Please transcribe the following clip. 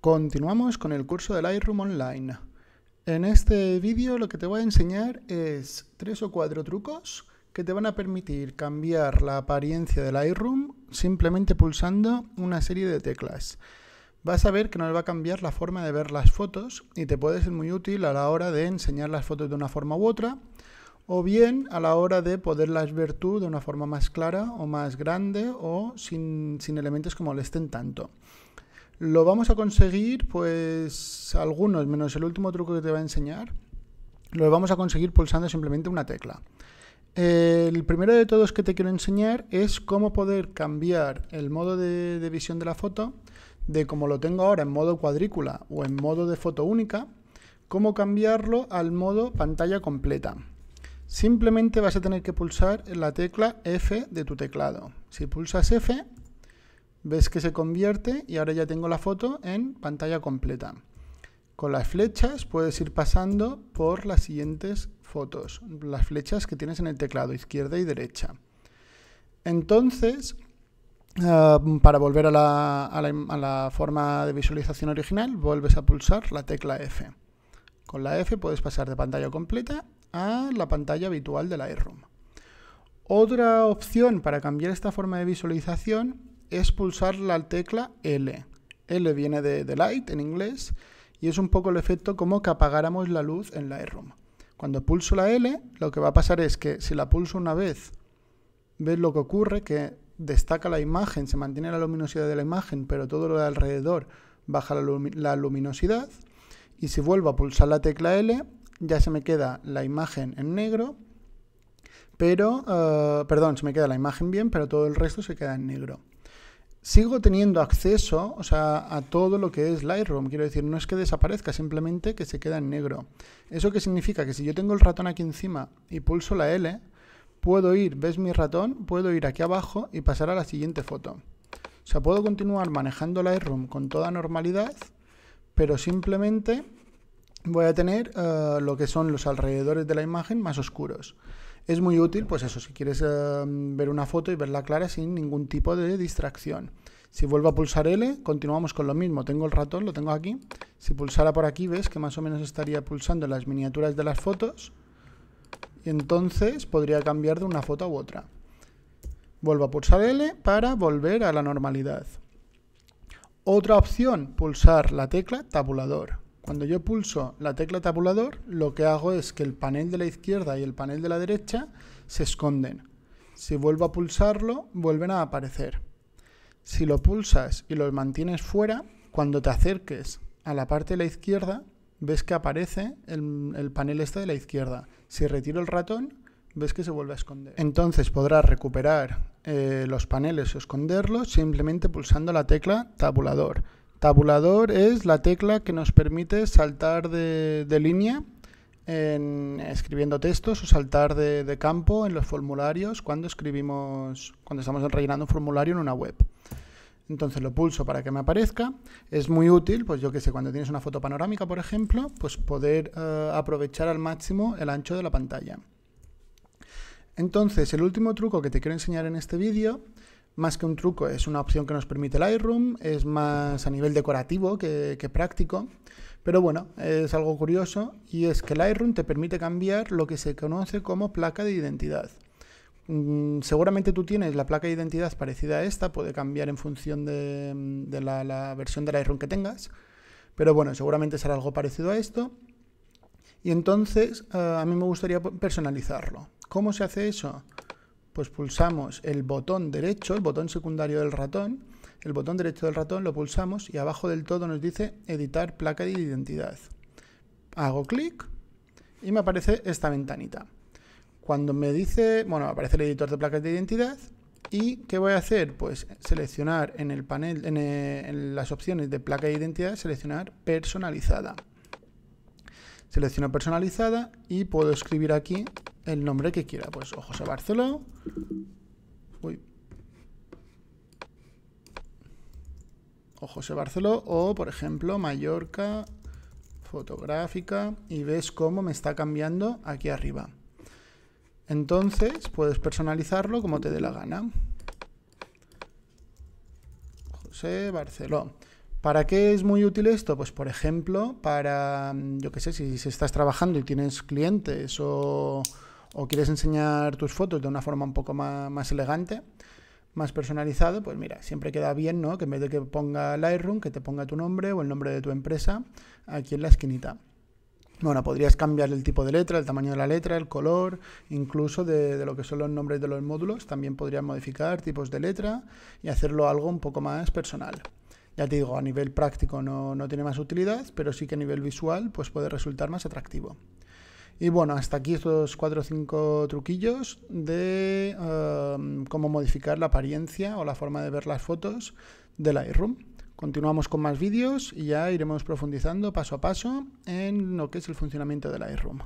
Continuamos con el curso del iRoom Online. En este vídeo lo que te voy a enseñar es tres o cuatro trucos que te van a permitir cambiar la apariencia del iRoom simplemente pulsando una serie de teclas. Vas a ver que nos va a cambiar la forma de ver las fotos y te puede ser muy útil a la hora de enseñar las fotos de una forma u otra o bien a la hora de poderlas ver tú de una forma más clara o más grande o sin, elementos que molesten tanto. Lo vamos a conseguir, pues algunos, menos el último truco que te va a enseñar, lo vamos a conseguir pulsando simplemente una tecla. El primero de todos que te quiero enseñar es cómo poder cambiar el modo de, visión de la foto de como lo tengo ahora en modo cuadrícula o en modo de foto única, cómo cambiarlo al modo pantalla completa. Simplemente vas a tener que pulsar la tecla F de tu teclado. Si pulsas F, ves que se convierte y ahora ya tengo la foto en pantalla completa. Con las flechas puedes ir pasando por las siguientes fotos, las flechas que tienes en el teclado, izquierda y derecha. Entonces, ah, para volver a la, forma de visualización original, vuelves a pulsar la tecla F. Con la F puedes pasar de pantalla completa a la pantalla habitual de la iRoom. Otra opción para cambiar esta forma de visualización es pulsar la tecla L. L viene de, light en inglés y es un poco el efecto como que apagáramos la luz en la Lightroom. Cuando pulso la L, lo que va a pasar es que si la pulso una vez, ves lo que ocurre, que destaca la imagen, se mantiene la luminosidad de la imagen, pero todo lo de alrededor baja la, luminosidad. Y si vuelvo a pulsar la tecla L, ya se me queda la imagen en negro, pero, eh, perdón, se me queda la imagen bien, pero todo el resto se queda en negro sigo teniendo acceso sea, a todo lo que es Lightroom. Quiero decir, no es que desaparezca, simplemente que se queda en negro. ¿Eso que significa? Que si yo tengo el ratón aquí encima y pulso la L, puedo ir, ¿ves mi ratón? Puedo ir aquí abajo y pasar a la siguiente foto. O sea, puedo continuar manejando Lightroom con toda normalidad, pero simplemente voy a tener eh, lo que son los alrededores de la imagen más oscuros es muy útil, pues eso, si quieres em, ver una foto y verla clara sin ningún tipo de distracción. Si vuelvo a pulsar L, continuamos con lo mismo. Tengo el ratón, lo tengo aquí. Si pulsara por aquí, ves que más o menos estaría pulsando las miniaturas de las fotos. Y entonces podría cambiar de una foto a otra. Vuelvo a pulsar L para volver a la normalidad. Otra opción, pulsar la tecla tabulador. Cuando yo pulso la tecla tabulador, lo que hago es que el panel de la izquierda y el panel de la derecha se esconden. Si vuelvo a pulsarlo, vuelven a aparecer. Si lo pulsas y lo mantienes fuera, cuando te acerques a la parte de la izquierda, ves que aparece el, panel este de la izquierda. Si retiro el ratón, ves que se vuelve a esconder. Entonces podrás recuperar eh, los paneles o esconderlos simplemente pulsando la tecla tabulador. Tabulador es la tecla que nos permite saltar de, línea en, escribiendo textos o saltar de, campo en los formularios cuando escribimos, cuando estamos rellenando un formulario en una web. Entonces lo pulso para que me aparezca. Es muy útil, pues yo que sé, cuando tienes una foto panorámica, por ejemplo, pues poder eh, aprovechar al máximo el ancho de la pantalla. Entonces, el último truco que te quiero enseñar en este vídeo más que un truco, es una opción que nos permite el iRoom, es más a nivel decorativo que, práctico, pero bueno, es algo curioso y es que el iRoom te permite cambiar lo que se conoce como placa de identidad. Mm, seguramente tú tienes la placa de identidad parecida a esta, puede cambiar en función de, la, versión del iRoom que tengas, pero bueno, seguramente será algo parecido a esto. Y entonces eh, a mí me gustaría personalizarlo. ¿Cómo se hace eso? pues pulsamos el botón derecho, el botón secundario del ratón, el botón derecho del ratón lo pulsamos y abajo del todo nos dice editar placa de identidad. Hago clic y me aparece esta ventanita. Cuando me dice, bueno, aparece el editor de placas de identidad y ¿qué voy a hacer? Pues seleccionar en el panel, en, eh, en las opciones de placa de identidad, seleccionar personalizada. Selecciono personalizada y puedo escribir aquí el nombre que quiera. Pues o José Barceló. O José Barceló o, por ejemplo, Mallorca fotográfica y ves cómo me está cambiando aquí arriba. Entonces puedes personalizarlo como te dé la gana. José Barceló. ¿Para qué es muy útil esto? Pues por ejemplo, para, yo qué sé, si estás trabajando y tienes clientes o o quieres enseñar tus fotos de una forma un poco más, elegante, más personalizado, pues mira, siempre queda bien, ¿no? Que en vez de que ponga Lightroom, que te ponga tu nombre o el nombre de tu empresa aquí en la esquinita. Bueno, podrías cambiar el tipo de letra, el tamaño de la letra, el color, incluso de, lo que son los nombres de los módulos. También podrías modificar tipos de letra y hacerlo algo un poco más personal. Ya te digo, a nivel práctico no, no tiene más utilidad, pero sí que a nivel visual pues puede resultar más atractivo. Y bueno, hasta aquí estos cuatro o cinco truquillos de em, cómo modificar la apariencia o la forma de ver las fotos de iRoom. Continuamos con más vídeos y ya iremos profundizando paso a paso en lo que es el funcionamiento de iRoom.